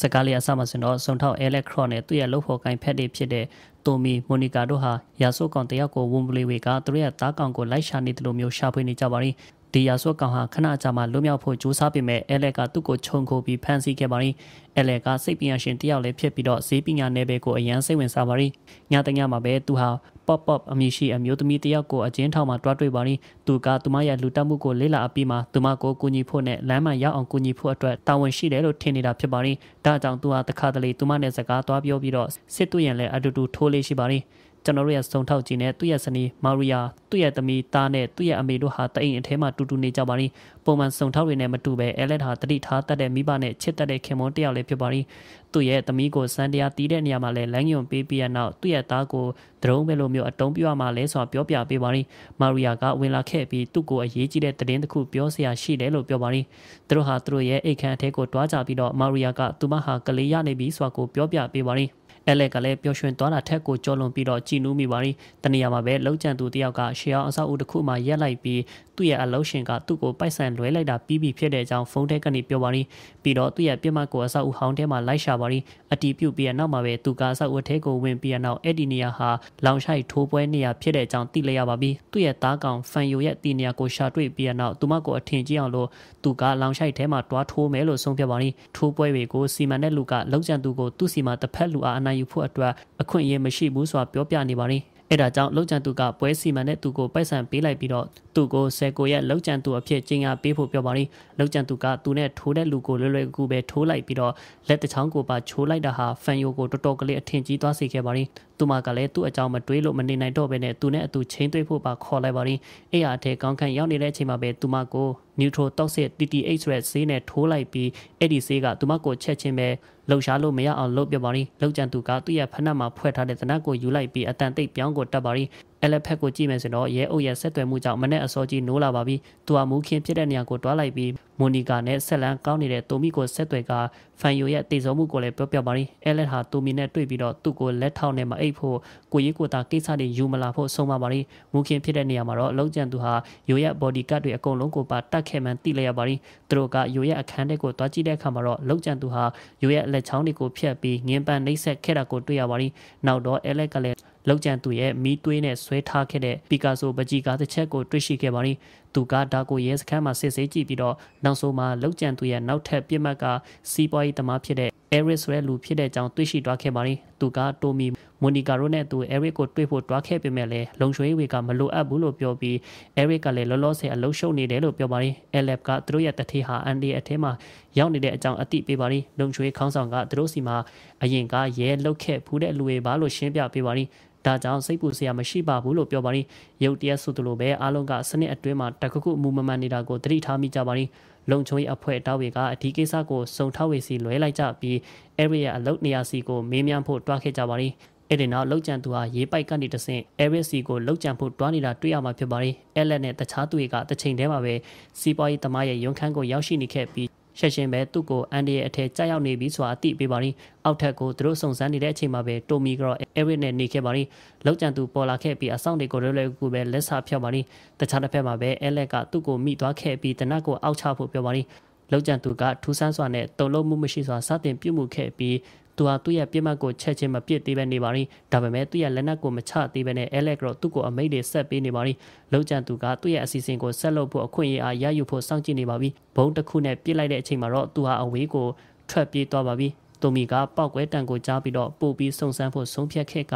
စကားလေးအစမှစင်တော့စုံထောက်အဲလက်ခရော့နဲ့သူ့ရဲ့လှုပ်ဖော်ကိုင်းဖက်တွေဖြစ်တဲ့တိုမီမိုနီကာတို့ဟာရာစုကောင်တယောက်ကိုဝန်ပလီဝေကသူတို့ရဲ့သားကောင်ကိုလိုက်ရှာနေတယ်လို့မျိုးရှာဖွေနေကြပါရီဒီရာဆွတ်ကောင်ဟာခဏကြာမှလွတ်မြောက်ဖို့ကြိုးစားပေမဲ့အဲလက်ကသူ့ကိုခြုံခိုပြီးဖမ်းဆီးခဲ့ပါရင်အဲလက်ကစိတ်ပညာရှင်တယောက်လည်းဖြစ်ပြီးတော့ဈေးပညာနယ်ပယ်ကိုအရန်စိတ်ဝင်စားပါရင်ညတညမှာပဲသူဟာ pop pop အမည်ရှိအမျိုးသမီးတယောက်ကိုအကျဉ်းထောင်မှာတွားတွေ့ပါရင်သူကသူမရဲ့လူတက်မှုကိုလေ့လာအပြီးမှာသူမကိုကူညီဖို့နဲ့လမ်းမှရောက်အောင်ကူညီဖို့အတွက်တာဝန်ရှိတယ်လို့ထင်နေတာဖြစ်ပါရင်ဒါကြောင့်သူဟာတခါတလေသူမနဲ့စကားသွားပြောပြီးတော့စစ်တွေ့ရင်လည်းအတူတူထိုးလေးရှိပါရင်ကျွန်တော်တို့ရဲ့စုံထောက်ကြီးနဲ့သူ့ရဲ့ဇနီးမာရီယာသူ့ရဲ့သမီးသားနဲ့သူ့ရဲ့အမေတို့ဟာတအိမ်အထဲမှာတူတူနေကြပါရင်ပုံမှန်စုံထောက်တွေနဲ့မတူပဲအဲလက်ဟာတတိထားတတ်တဲ့မိဘနဲ့ချစ်တတ်တဲ့ခင်မွန်းတယောက်လည်းဖြစ်ပါရင်သူ့ရဲ့သမီးကိုစံတရားတီးတဲ့နေရာမှာလည်းလမ်းညွန်ပေးပြီးရနောက်သူ့ရဲ့သားကိုဒရုန်းပဲလိုမျိုးအတုံးပြရမှာလဲဆိုတာပြောပြပေးပါရင်မာရီယာကဝင်လာခဲ့ပြီးသူ့ကိုအရေးကြီးတဲ့သတင်းတစ်ခုပြောစရာရှိတယ်လို့ပြောပါရင်သူတို့ဟာသူတို့ရဲ့အိတ်ခမ်းအထဲကိုတွားကြပြီးတော့မာရီယာကသူမဟာကလေးရနေပြီဆိုတာကိုပြောပြပေးပါရင်အဲလက်ကလည်းပျော်ရွှင်သွားတာထက်ကိုကြောလွန်ပြီးတော့ကြည်နူးမိပါရီတနေရာမှာပဲလောက်ကျန်သူတယောက်ကရှေအောင်အဆောက်အဦတစ်ခုမှာရက်လိုက်ပြီးသူ့ရဲ့အလုံးရှင်ကသူ့ကိုပိုက်ဆံလွဲလိုက်တာပြီးပြီဖြစ်တဲ့အကြောင်းဖုန်းထဲကနေပြောပါရီပြီးတော့သူ့ရဲ့ပြမကိုအဆောက်အဦဟောင်းထဲမှာလိုက်ရှာပါရီအတီးပြုတ်ပြီးရနောက်မှာပဲသူကအဆောက်အဦထဲကိုဝင်ပြီးရနောက်အဲ့ဒီနေရာဟာလောင်ရှိုက်ထိုးပွဲနေရာဖြစ်တဲ့အကြောင်းသိလိုက်ရပါပြီသူ့ရဲ့သားကောင်ဖန်ယိုရဲ့တီနေရာကိုရှာတွေ့ပြီးရနောက်သူမကိုအထင်ကြီးအောင်လို့သူကလောင်ရှိုက်ထဲမှာတွားထိုးမယ်လို့ဆုံးဖြတ်ပါရီထိုးပွဲတွေကိုစီမံတဲ့လူကလောက်ကျန်သူကိုသူ့စီမှာတစ်ဖက်လူအားအနိုင်ယူဖို့အတွက်အခွင့်အရေးမရှိဘူးဆိုတာပြောပြနေပါတယ်။အဲ့ဒါကြောင့်လောက်ကျန်သူကပွဲစီမံတဲ့သူကိုပိုက်ဆံပေးလိုက်ပြီးတော့သူကိုဆယ်ကိုရဲ့လောက်ကျန်သူအဖြစ်ကြီးညာပေးဖို့ပြောပါရင်လောက်ကျန်သူကသူနဲ့ထိုးတဲ့လူကိုလွယ်လွယ်ကူကူပဲထိုးလိုက်ပြီးတော့လက်တချောင်းကိုပါချိုးလိုက်တာဟာဖန်ယိုကိုတော်တော်ကလေးအထင်ကြီးသွားစေခဲ့ပါရင်သူမကလည်းသူ့အကြောင်းမတွေးလို့မနေနိုင်တော့ဘဲနဲ့သူနဲ့အတူချင်းသွေးဖို့ပါခေါ်လိုက်ပါရင်အဲ့ရအထဲကောင်းခန့်ရောက်နေတဲ့အချိန်မှာပဲသူမကို neutral toxic TTH ရဲ့ဈေးနဲ့ထိုးလိုက်ပြီးအဲ့ဒီဈေးကသူမကိုချက်ချင်းပဲလှုပ်ရှားလို့မရအောင်လှုပ်ပြပါရင်လှုပ်ကြံသူကသူ့ရဲ့ဖဏတ်မှာဖွဲ့ထားတဲ့သနတ်ကိုယူလိုက်ပြီးအတန်သိပ်ပြောင်းကိုတက်ပါရင်အဲလက်ဖက်ကိုကြည့်မယ်ဆိုတော့ရဲအုပ်ရဲ့ဆက်သွယ်မှုကြောင့်မနဲ့အစောကြီးနိုးလာပါပြီသူဟာမူခင်းဖြစ်တဲ့နေရာကိုတွားလိုက်ပြီးမိုနီကာနဲ့ဆက်လန်းကောင်းနေတဲ့တိုမီကိုဆက်သွယ်ကဖန်ယိုရဲ့တည်ဆုံမှုကိုလည်းပြောပြပါရင်းအဲလက်ဟာတိုမီနဲ့တွေ့ပြီးတော့သူ့ကိုလက်ထောက်နဲ့မအိပ်ဖို့ကိုကြီးကိုသားကိစ္စတွေယူမလာဖို့ဆုံးမပါရင်းမူခင်းဖြစ်တဲ့နေရာမှာတော့လုံးကြံသူဟာယိုရဲ့ body guard တွေအကုန်လုံးကိုပါတတ်ခဲ့မှန်းသိလိုက်ရပါရင်းသူတို့ကယိုရဲ့အခန်းထဲကိုတွားကြည့်တဲ့အခါမှာတော့လုံးကြံသူဟာယိုရဲ့လက်ချောင်းတွေကိုဖျက်ပြီးငင်းပန်းနှိပ်စက်ခဲ့တာကိုတွေ့ရပါရင်းနောက်တော့အဲလက်ကလည်းလောက်ကျန်သူရဲ့မီးသွေးနဲ့ဆွဲထားခဲ့တဲ့ပီကာဆိုပကြီကားတစ်ချက်ကိုတွေ့ရှိခဲ့ပါသည်သူကဒါကိုရဲစခန်းမှာစစ်ဆေးကြည့်ပြီးတော့နောက်ဆုံးမှာလောက်ကျန်သူရဲ့နောက်ထပ်ပြစ်မှတ်ကစီးပွားရေးသမားဖြစ်တဲ့ Eric ဆိုတဲ့လူဖြစ်တဲ့အကြောင်းတွေ့ရှိသွားခဲ့ပါသည်သူကတိုမီမိုနီကာတို့နဲ့သူ Eric ကိုတွေ့ဖို့တွားခဲ့ပေမဲ့လည်းလုံချွေးဝေကမလိုအပ်ဘူးလို့ပြောပြီး Eric ကလည်းလောလောဆယ်အလုံးရှုံနေတယ်လို့ပြောပါသည် Alep ကသူတို့ရဲ့တထေးဟာ Andy အထဲမှာရောက်နေတဲ့အကြောင်းအသိပေးပါသည်လုံချွေးခေါင်းဆောင်ကသူတို့စီမှာအရင်ကရဲလုတ်ခဲ့ဖူးတဲ့လူတွေပါလို့ရှင်းပြပေးပါသည်ဒါကြောင့်စိတ်ပူစရာမရှိပါဘူးလို့ပြောပါရင်ရုတ်တရက်ဆိုသလိုပဲအားလုံးကစနစ်အတွင်းမှာတကခုအမှုမမှန်နေတာကိုသတိထားမိကြပါရင်လုံချုံရေးအဖွဲ့တောက်တွေကအဒီကိစ္စကိုစုံထောက်ဝေစီလွဲလိုက်ကြပြီး area အလုပ်နေရာစီကိုမေးမြန်းဖို့တွားခဲ့ကြပါရင်အဲ့ဒီနောက်လောက်ကျန်သူဟာရေးပိုက်ကနေတဆင့် Eric C ကိုလောက်ကျန်ဖို့တွားနေတာတွေ့ရမှာဖြစ်ပါတယ်။အဲ့လက်နဲ့တခြားသူတွေကတစ်ချိန်တည်းမှာပဲစီးပွားရေးသမားရဲ့ရုံခန်းကိုရောက်ရှိနေခဲ့ပြီးရှက်ရှင်ပဲသူ့ကိုအန်ဒီရဲ့အထက်ကြောက်ရောက်နေပြီဆိုတာအသိပေးပါရင်အောက်ထက်ကိုသူတို့စုံစမ်းနေတဲ့အချိန်မှာပဲတိုမီကတော့အဲရစ်နဲ့နေခဲ့ပါရင်လောက်ကျန်သူပေါ်လာခဲ့ပြီးအဆောင်တွေကိုလွယ်လွယ်ကူကူပဲလက်စာဖြောက်ပါရင်တခြားတစ်ဖက်မှာပဲအဲလက်ကသူ့ကိုမိသွားခဲ့ပြီးတနတ်ကိုအောက်ချဖို့ပြောပါရင်လောက်ကျန်သူကထူးဆန်းစွာနဲ့တုံ့လုံးမှုမရှိစွာစတင်ပြုမှုခဲ့ပြီးသူဟာသူ့ရဲ့ပြစ်မှတ်ကိုချက်ချင်းမပြစ်သေးပဲနေပါရင်ဒါပေမဲ့သူ့ရဲ့လက်နက်ကိုမချသေးပဲနဲ့ Alex တော့သူ့ကိုအမိတ်တွေဆက်ပေးနေပါရင်လောက်ကျန်သူကသူ့ရဲ့အစီအစဉ်ကိုဆက်လုပ်ဖို့အခွင့်အရေးအားရယူဖို့စောင့်ကြည့်နေပါပြီဘုံတစ်ခုနဲ့ပြစ်လိုက်တဲ့အချိန်မှာတော့သူဟာအဝေးကိုထွက်ပြေးသွားပါပြီတိုမီကပောက်ကွဲတန်ကိုကြားပြီးတော့ပို့ပြီးစုံစမ်းဖို့ဆုံးဖြတ်ခဲ့က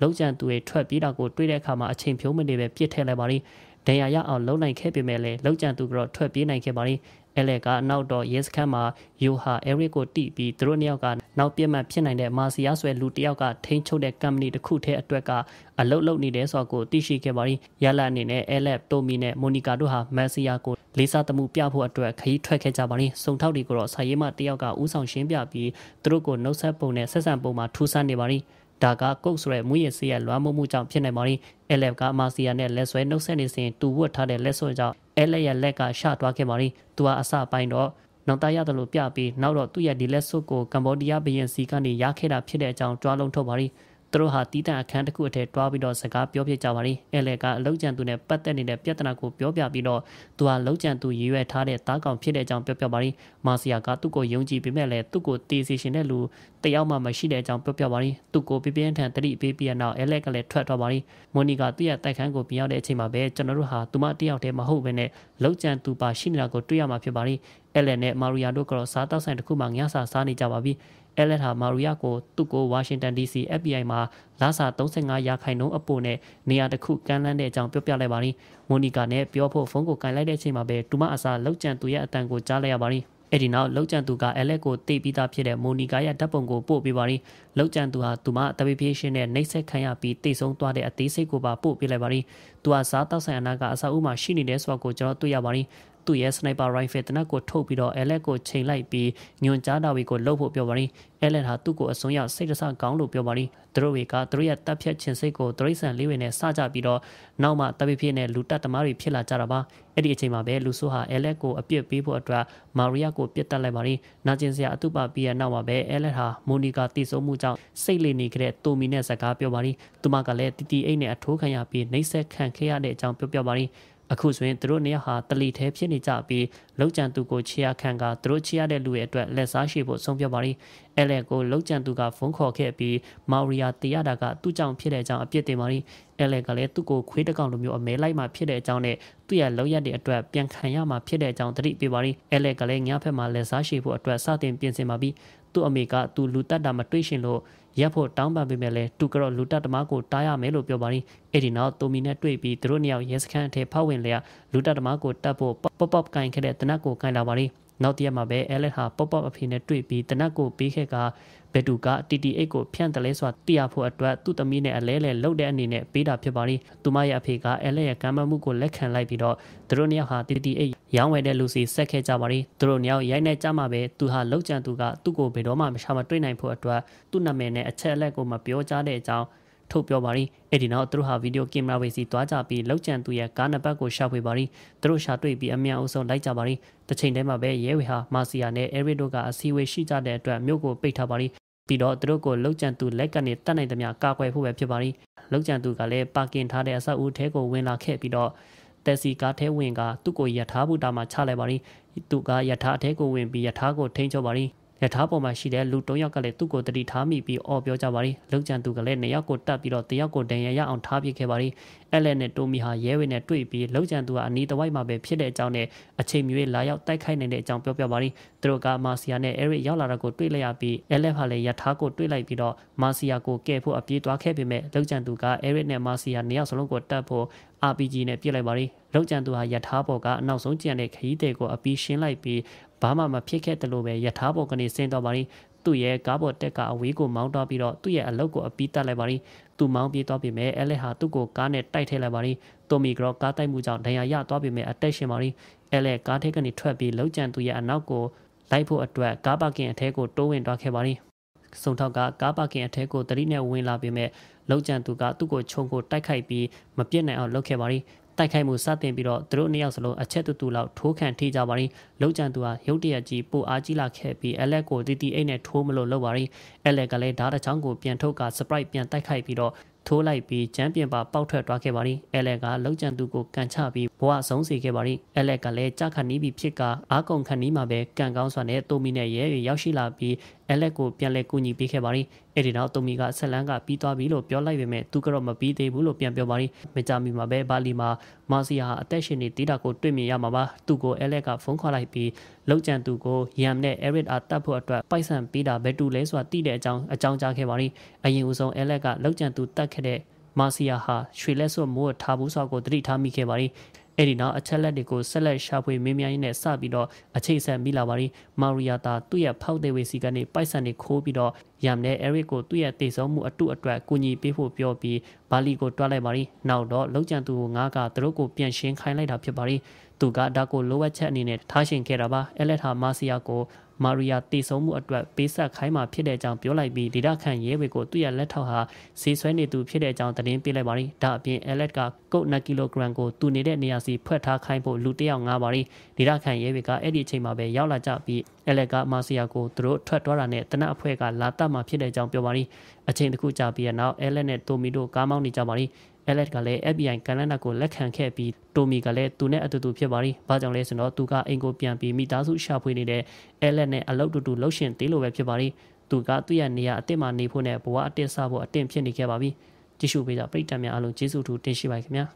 လောက်ကျန်သူတွေထွက်ပြေးတာကိုတွေ့တဲ့အခါမှာအချိန်ဖြုံးမနေပဲပြစ်ထည့်လိုက်ပါရင်ဒဏ်ရာရအောင်လုံနိုင်ခဲ့ပေမဲ့လည်းလောက်ကျန်သူကတော့ထွက်ပြေးနိုင်ခဲ့ပါရင်အဲလက်ကအနောက်တော့ရဲစခန်းမှာယိုဟာအဲရစ်ကိုတိပြီးသူတို့နှစ်ယောက်ကနောက်ပြတ်မှတ်ဖြစ်နိုင်တဲ့မာစီယာဆွဲလူတစ်ယောက်ကထိန်းချုပ်တဲ့ကမ်ပဏီတစ်ခုထဲအတွက်ကအလုတ်လုတ်နေတယ်ဆိုတော့ကိုသိရှိခဲ့ပါပြီးရလာအနေနဲ့အဲလက်တိုမီနဲ့မိုနီကာတို့ဟာမာစီယာကိုလေးစားသမှုပြဖို့အတွက်ခရီးထွက်ခဲ့ကြပါရင်စုံထောက်တွေကိုတော့ဆာရေးမတစ်ယောက်ကဥဆောင်ရှင်းပြပြီးသူတို့ကိုနှုတ်ဆက်ပုံနဲ့ဆက်ဆံပုံမှာထူဆန်းနေပါရင်ဒါကကုတ်ဆိုတဲ့မူရင်ဆေးရလွမ်းမှုမှုကြောင့်ဖြစ်နိုင်ပါရင်အဲလက်ကမာစီယာနဲ့လက်ဆွဲနှုတ်ဆက်နေစဉ်တူဝတ်ထားတဲ့လက်ဆွဲကြောင့်အဲလက်ရဲ့လက်ကရှသွားခဲ့ပါရင်သူကအစပိုင်းတော့နောက်သားရတယ်လို့ပြပြီးနောက်တော့သူ့ရဲ့ဒီလက်ဆွတ်ကိုကမ္ဘောဒီးယားဘရင်စီကနေရခဲ့တာဖြစ်တဲ့အကြောင်းကြွားလုံးထုတ်ပါရင်သူတို့ဟာတီးတန့်အခန်းတစ်ခုအထက်တွားပြီးတော့စကားပြောပြကြပါတယ်အဲလေကအလုံးကြံသူနဲ့ပတ်သက်နေတဲ့ပြဿနာကိုပြောပြပြီးတော့သူဟာလုံးကြံသူရည်ရွယ်ထားတဲ့တားကောင်ဖြစ်တဲ့အကြောင်းပြောပြပါတယ်မာစီယာကသူ့ကိုယုံကြည်ပေမဲ့လည်းသူ့ကိုတီးစီရှင်တဲ့လူတယောက်မှမရှိတဲ့အကြောင်းပြောပြပါတယ်သူ့ကိုပြပြင်းထန်တတိပေးပြီးနောက်အဲလေကလည်းထွက်သွားပါတယ်မိုနီကသူ့ရဲ့တိုက်ခန်းကိုပြန်ရောက်တဲ့အချိန်မှာပဲကျွန်တော်တို့ဟာသူမတယောက်တည်းမဟုတ်ဘဲနဲ့လုံးကြံသူပါရှိနေတာကိုတွေ့ရမှာဖြစ်ပါတယ်အဲလေနဲ့မာရီယာတို့ကတော့စားတောက်ဆိုင်တစ်ခုမှာငြဆာစားနေကြပါပြီအဲလက်ဟာမာရီယာကိုသူ့ကိုဝါရှင်တန် DC FBI မှာလစာ35ရာခိုင်နှုန်းအပိုနဲ့နေရာတစ်ခုကမ်းလှမ်းတဲ့အကြောင်းပြောပြလိုက်ပါရင်မိုနီကာနဲ့ပြောဖို့ဖုန်းကိုကင်လိုက်တဲ့အချိန်မှာပဲတူမအစာလောက်ကျန်သူရဲ့အတန်ကိုကြားလိုက်ရပါရင်အဲ့ဒီနောက်လောက်ကျန်သူကအလက်ကိုတိတ်ပြီးသားဖြစ်တဲ့မိုနီကာရဲ့ဓာတ်ပုံကိုပို့ပေးပါရင်လောက်ကျန်သူဟာသူမတပိပြေးရှင်းနဲ့နှိပ်စက်ခံရပြီးတိတ်ဆုံးသွားတဲ့အသေးစိတ်ကိုပါပို့ပေးလိုက်ပါရင်သူဟာစားတောက်ဆိုင်အနာကအဆောက်အဦမှာရှိနေတယ်ဆိုတာကိုကျွန်တော်တွေ့ရပါရင်သူ့ရဲ့ sniper rifle တနက်ကိုထုတ်ပြီးတော့ Alex ကိုချိန်လိုက်ပြီးညွန်ကြားတာတွေကိုလှုပ်ဖို့ပြောပါရင် Alex ဟာသူ့ကိုအစွန်းရောက်စိတ်တဆကောင်းလို့ပြောပါရင်သူတို့တွေကသူတို့ရဲ့တပ်ဖြတ်ခြင်းစိတ်ကိုတရိษံလေးဝင်နဲ့စကြပြီးတော့နောက်မှတပ်ဖြည့်နဲ့လူတပ်သမားတွေဖြစ်လာကြတာပါအဲ့ဒီအချိန်မှာပဲလူဆိုဟာ Alex ကိုအပြစ်ပေးဖို့အတွက်မာရီယာကိုပြစ်တက်လိုက်ပါရင်နာကျင်စရာအတုပပြီးရနောက်မှာပဲ Alex ဟာမိုနီကာတည်ဆုံမှုကြောင့်စိတ်လေးနေခဲ့တဲ့တိုမီနဲ့စကားပြောပါရင်သူမကလည်းတီတီအိတ်နဲ့အထိုးခံရပြီးနှိမ့်ဆက်ခံခဲ့ရတဲ့အကြောင်းပြောပြပါရင်အခုဆိုရင်သူတို့နှစ်ယောက်ဟာတလီထဲဖြစ်နေကြပြီးလောက်ကျန်သူကိုချီရခံကသူတို့ချီရတဲ့လူရဲ့အတွက်လက်စားရှိဖို့ဆုံးဖြတ်ပါရီအဲလက်ကိုလောက်ကျန်သူကဖုန်းခေါ်ခဲ့ပြီးမော်ရီယာတေရတာကသူ့ကြောင့်ဖြစ်တဲ့အကြောင်းအပြစ်တင်ပါရီအဲလက်ကလည်းသူ့ကိုခွေးတကောင်လိုမျိုးအမဲလိုက်မှဖြစ်တဲ့အကြောင်းနဲ့သူ့ရဲ့လောက်ရတဲ့အတွက်ပြန်ခံရမှဖြစ်တဲ့အကြောင်းသတိပေးပါရီအဲလက်ကလည်းညဖက်မှာလက်စားရှိဖို့အတွက်စတင်ပြင်ဆင်ပါပြီးသူ့အမေကသူ့လူတက်တာမတွေ့ရှင်လို့ရပ်ဖို့တောင်းပန်ပေမဲ့လည်းသူကတော့လူတက်သမားကိုတားရမယ်လို့ပြောပါရင်အဲ့ဒီနောက်တိုမီနဲ့တွေ့ပြီးသူတို့နှစ်ယောက်ရဲစခန်းအထက်ဖောက်ဝင်လျက်လူတက်သမားကိုတတ်ဖို့ pop pop ကင်ခဲ့တဲ့တနတ်ကိုကင်လာပါရင်နောက်တရက်မှာပဲ Allen ဟာ pop-up အဖေနဲ့တွေ့ပြီးတနက်ကိုပေးခဲ့ကဘက်တူက TT8 ကိုဖြန့်တယ်လဲဆိုတာသိရဖို့အတွက်သူ့သမီးနဲ့အလဲလဲလှုပ်တဲ့အနေနဲ့ပေးတာဖြစ်ပါလိမ့်။သူမရဲ့အဖေက Allen ရဲ့ကမ်းမမှုကိုလက်ခံလိုက်ပြီးတော့သူတို့နှစ်ယောက်ဟာ TT8 ရောင်းဝယ်တဲ့လူစီဆက်ခဲ့ကြပါလိမ့်။သူတို့နှစ်ယောက်ရိုက်နေကြမှာပဲသူဟာလှုပ်ကြံသူကသူ့ကိုဘယ်တော့မှမရှာမတွေ့နိုင်ဖို့အတွက်သူ့နာမည်နဲ့အချက်အလက်ကိုမပြောကြားတဲ့အကြောင်းထုတ်ပြောပါရီအဲ့ဒီနောက်သူတို့ဟာဗီဒီယိုကင်မရာဝေစီသွားကြပြီးလောက်ကျန်သူရဲ့ကားနံပါတ်ကိုရှာဖွေပါရီသူတို့ရှာတွေ့ပြီးအမြန်အဆုံးလိုက်ကြပါရီတစ်ချိန်တည်းမှာပဲရဲဝေဟာမာစီယာနဲ့အဲရီတို့ကအစီအဝေးရှိကြတဲ့အတွက်မြို့ကိုပိတ်ထားပါရီပြီးတော့သူတို့ကိုလောက်ကျန်သူလက်ကနေတတ်နိုင်သမျှကာကွယ်ဖို့ပဲဖြစ်ပါရီလောက်ကျန်သူကလည်းပါကင်ထားတဲ့အဆောက်အဦထဲကိုဝင်လာခဲ့ပြီးတော့တက်စီကားထဲဝင်ကသူ့ကိုယထာဘူတာမှာချလိုက်ပါရီသူကယထာအထဲကိုဝင်ပြီးယထာကိုထိန်းချုပ်ပါရီရထားပေါ်မှာရှိတဲ့လူ၃ယောက်ကလည်းသူ့ကိုတတိထားမိပြီးအော်ပြောကြပါရီလောက်ကျန်သူကလည်း၂ယောက်ကိုတတ်ပြီးတော့တယောက်ကိုဒဏ်ရာရအောင်ထားပစ်ခဲ့ပါရီအဲလက်နဲ့တိုမီဟာရဲဝင်နဲ့တွေ့ပြီးလောက်ကျန်သူကအနီးတဝိုက်မှာပဲဖြစ်တဲ့အကြောင်းနဲ့အချိန်မြွေလာရောက်တိုက်ခိုက်နေတဲ့အကြောင်းပြောပြပါရင်းသူတို့ကမာစီယာနဲ့အဲရစ်ရောက်လာတာကိုတွေ့လိုက်ရပြီးအဲလက်ဟာလည်းရထားကိုတွေ့လိုက်ပြီးတော့မာစီယာကိုကယ်ဖို့အပြေးသွားခဲ့ပေမဲ့လောက်ကျန်သူကအဲရစ်နဲ့မာစီယာနှစ်ယောက်စလုံးကိုတတ်ဖို့ RPG နဲ့ပြစ်လိုက်ပါရင်းလောက်ကျန်သူဟာရထားပေါ်ကအနောက်ဆုံးကျန်တဲ့ခရီးသည်ကိုအပြေးရှင်းလိုက်ပြီးဘာမှမဖြစ်ခဲ့တယ်လို့ပဲယထာဘောကနေဆင်းသွားပါရင်သူ့ရဲ့ကားပေါ်တက်ကအဝေးကိုမောင်းသွားပြီးတော့သူ့ရဲ့အလုပ်ကိုအပီးတက်လိုက်ပါရီသူမောင်းပြေးသွားပြီမဲ့အဲလက်ဟာသူ့ကိုကားနဲ့တိုက်ထည့်လိုက်ပါရီတိုမီကတော့ကားတိုက်မှုကြောင့်ဒဏ်ရာရသွားပြီမဲ့အသက်ရှင်ပါရီအဲလက် ကားထဲကနေထွက်ပြီးလောက်ကျန်သူ့ရဲ့အနောက်ကိုလိုက်ဖို့အတွက် ကားပါကင်အထဲကိုတိုးဝင်သွားခဲ့ပါရီစုံထောက်ကကားပါကင်အထက်ကိုတတိနဲ့ဝင်လာပေမဲ့လောက်ကျန်သူကသူ့ကိုခြုံကိုတိုက်ခိုက်ပြီးမပြစ်နိုင်အောင်လုပ်ခဲ့ပါရီတိုက်ခိုက်မှုစတင်ပြီးတော့သူတို့နှစ်ယောက်စလုံးအချက်တူတူလောက်ထိုးခံထိကြပါရင်လောက်ကျန်သူဟာရုတ်တရက်ကြီးပိုအားကြီးလာခဲ့ပြီးအလက်ကိုတီတီအိတ်နဲ့ထိုးမလို့လောက်ပါရင်အလက်ကလည်းဓာတ်တစ်ချောင်းကိုပြန်ထုတ်က surprise ပြန်တိုက်ခိုက်ပြီးတော့ထိုးလိုက်ပြီးကျမ်းပြင်ပါပောက်ထွက်သွားခဲ့ပါရင်အဲလက်ကလောက်ကျန်သူကိုကန်ချပြီးဘဝဆုံးစေခဲ့ပါရင်အဲလက်ကလည်းကြခဏီးပြီးဖြစ်ကအာကုံခဏီးမှာပဲကန်ကောင်းစွာနဲ့တိုမီနဲ့ရဲတွေရောက်ရှိလာပြီးအလက်ကိုပြန်လဲကူညီပေးခဲ့ပါတယ်။အဲဒီနောက်တုံမီကဆက်လန်းကပြီးသွားပြီလို့ပြောလိုက်ပေမဲ့သူကတော့မပြီးသေးဘူးလို့ပြန်ပြောပါတယ်။မကြမီမှာပဲဘာလီမှာမာစီယာဟာအသက်ရှင်နေသေးတာကိုတွေ့မြင်ရမှာပါ။သူ့ကိုအလက်ကဖုန်းခေါ်လိုက်ပြီးလောက်ကျန်သူကိုယမ်နဲ့အရစ်အားတတ်ဖို့အတွက်ပိုက်ဆံပေးတာဘယ်တူလဲဆိုတာသိတဲ့အကြောင်းအကြောင်းကြားခဲ့ပါတယ်။အရင်ဦးဆုံးအလက်ကလောက်ကျန်သူတတ်ခဲ့တဲ့မာစီယာဟာရွှေလက်စွပ်မိုးထားဘူးဆောက်ကိုတတိထားမိခဲ့ပါတယ်။အဲ့ဒီနောက်အချက်လက်တွေကိုဆက်လက်ရှာဖွေမေးမြန်းရင်းနဲ့စပြီးတော့အခြေဆက်မိလာပါရီမာရီယာတာသူ့ရဲ့ဖောက်သေးဝေစီကနေပိုက်ဆံတွေခိုးပြီးတော့ယမ်နဲ့အဲရစ်ကိုသူ့ရဲ့တေဆုံးမှုအတုအတွက်ကူညီပေးဖို့ပြောပြီးဘာလီကိုတွားလိုက်ပါရီနောက်တော့လောက်ကျန်သူကိုငါးကသူတို့ကိုပြန်ရှင်းခိုင်းလိုက်တာဖြစ်ပါရီ။သူကဒါကိုလိုအပ်ချက်အနေနဲ့ထားရှင်ခဲ့တာပါအဲလက်ထာမာစီယာကိုမာရီယာတည်ဆုံမှုအတွက်ပေးဆက်ခိုင်းမှာဖြစ်တဲ့အကြောင်းပြောလိုက်ပြီးဒေတာခန့်ရဲဝေကိုသူ့ရဲ့လက်ထောက်ဟာဈေးဆွဲနေသူဖြစ်တဲ့အကြောင်းသတင်းပေးလိုက်ပါရီဒါအပြင်အဲလက်ကကုတ်2ကီလိုဂရမ်ကိုသူနေတဲ့နေရာစီဖွက်ထားခိုင်းဖို့လူတစ်ယောက်ငါပါရီဒေတာခန့်ရဲဝေကအဲ့ဒီအချိန်မှာပဲရောက်လာကြပြီးအဲလက်ကမာစီယာကိုသူတို့ထွက်သွားတာနဲ့တနက်အဖွဲ့ကလာတတ်မှာဖြစ်တဲ့အကြောင်းပြောပါရီအချိန်တစ်ခုကြာပြီးတဲ့နောက်အဲလက်နဲ့တိုမီတို့ကားမောင်းနေကြပါရီ Alex ကလည်း FBI ကန်လန်တာကိုလက်ခံခဲ့ပြီးတိုမီကလည်းသူနဲ့အတူတူဖြစ်ပါရီ။ဘာကြောင့်လဲဆိုတော့သူကအင်ကိုပြန်ပြီးမိသားစုရှာဖွေနေတဲ့ Alex နဲ့အလောက်တူတူလှုပ်ရှင်သေးလို့ပဲဖြစ်ပါရီ။သူကသူ့ရဲ့နေရာအစ်စ်မှာနေဖို့နဲ့ဘဝအစ်စ်စားဖို့အတင်းဖြစ်နေခဲ့ပါပြီ။ကြည့်ရှုပေးကြပရိသတ်များအားလုံးကျေးဇူးတူတင်ရှိပါခင်ဗျာ။